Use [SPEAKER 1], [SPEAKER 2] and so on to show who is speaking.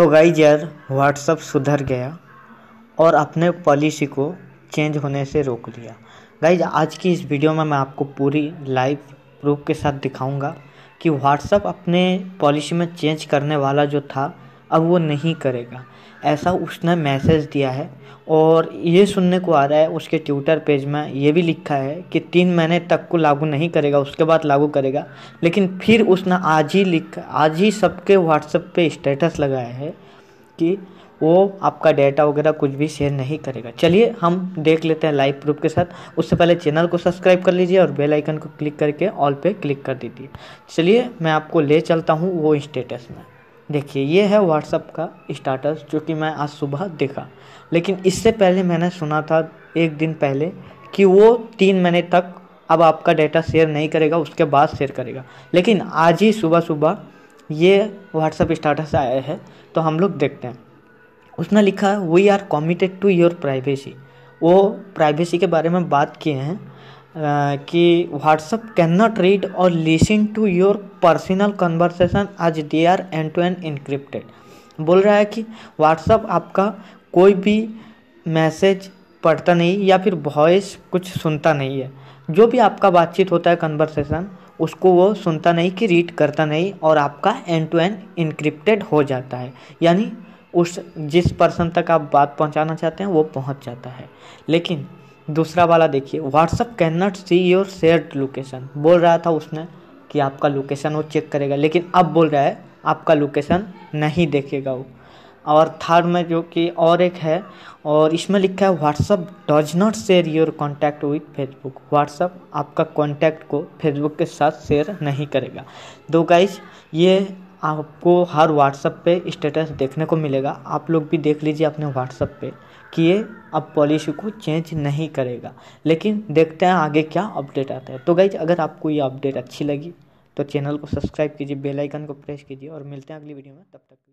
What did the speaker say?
[SPEAKER 1] तो गाइज यार व्हाट्सअप सुधर गया और अपने पॉलिसी को चेंज होने से रोक लिया गाइज आज की इस वीडियो में मैं आपको पूरी लाइव प्रूफ के साथ दिखाऊंगा कि व्हाट्सअप अपने पॉलिसी में चेंज करने वाला जो था अब वो नहीं करेगा ऐसा उसने मैसेज दिया है और ये सुनने को आ रहा है उसके ट्विटर पेज में ये भी लिखा है कि तीन महीने तक को लागू नहीं करेगा उसके बाद लागू करेगा लेकिन फिर उसने आज ही लिख आज ही सबके व्हाट्सएप पे स्टेटस लगाया है कि वो आपका डेटा वगैरह कुछ भी शेयर नहीं करेगा चलिए हम देख लेते हैं लाइव प्रूफ के साथ उससे पहले चैनल को सब्सक्राइब कर लीजिए और बेल आइकन को क्लिक करके ऑल पे क्लिक कर दीजिए चलिए मैं आपको ले चलता हूँ वो स्टेटस में देखिए ये है व्हाट्सअप का स्टाटस जो कि मैं आज सुबह देखा लेकिन इससे पहले मैंने सुना था एक दिन पहले कि वो तीन महीने तक अब आपका डेटा शेयर नहीं करेगा उसके बाद शेयर करेगा लेकिन आज ही सुबह सुबह ये व्हाट्सअप स्टाटस आया है तो हम लोग देखते हैं उसने लिखा है we are committed to your privacy वो प्राइवेसी के बारे में बात किए हैं कि व्हाट्सअप कैन नॉट रीड और listen to your personal conversation आज they are end to end encrypted बोल रहा है कि व्हाट्सअप आपका कोई भी मैसेज पढ़ता नहीं या फिर वॉइस कुछ सुनता नहीं है जो भी आपका बातचीत होता है कन्वर्सेशन उसको वो सुनता नहीं कि रीड करता नहीं और आपका एंड टू एंड इनक्रिप्टेड हो जाता है यानी उस जिस पर्सन तक आप बात पहुंचाना चाहते हैं वो पहुंच जाता है लेकिन दूसरा वाला देखिए WhatsApp can not see your share location बोल रहा था उसने कि आपका लोकेशन वो चेक करेगा लेकिन अब बोल रहा है आपका लोकेशन नहीं देखेगा वो और थर्ड में जो कि और एक है और इसमें लिखा है WhatsApp does not share your contact with Facebook WhatsApp आपका कॉन्टैक्ट को फेसबुक के साथ शेयर नहीं करेगा दो तो गाइज ये आपको हर व्हाट्सअप पे स्टेटस देखने को मिलेगा आप लोग भी देख लीजिए अपने व्हाट्सअप पे कि ये अब पॉलिसी को चेंज नहीं करेगा लेकिन देखते हैं आगे क्या अपडेट आता है तो गाइज अगर आपको ये अपडेट अच्छी लगी तो चैनल को सब्सक्राइब कीजिए बेल आइकन को प्रेस कीजिए और मिलते हैं अगली वीडियो में तब तक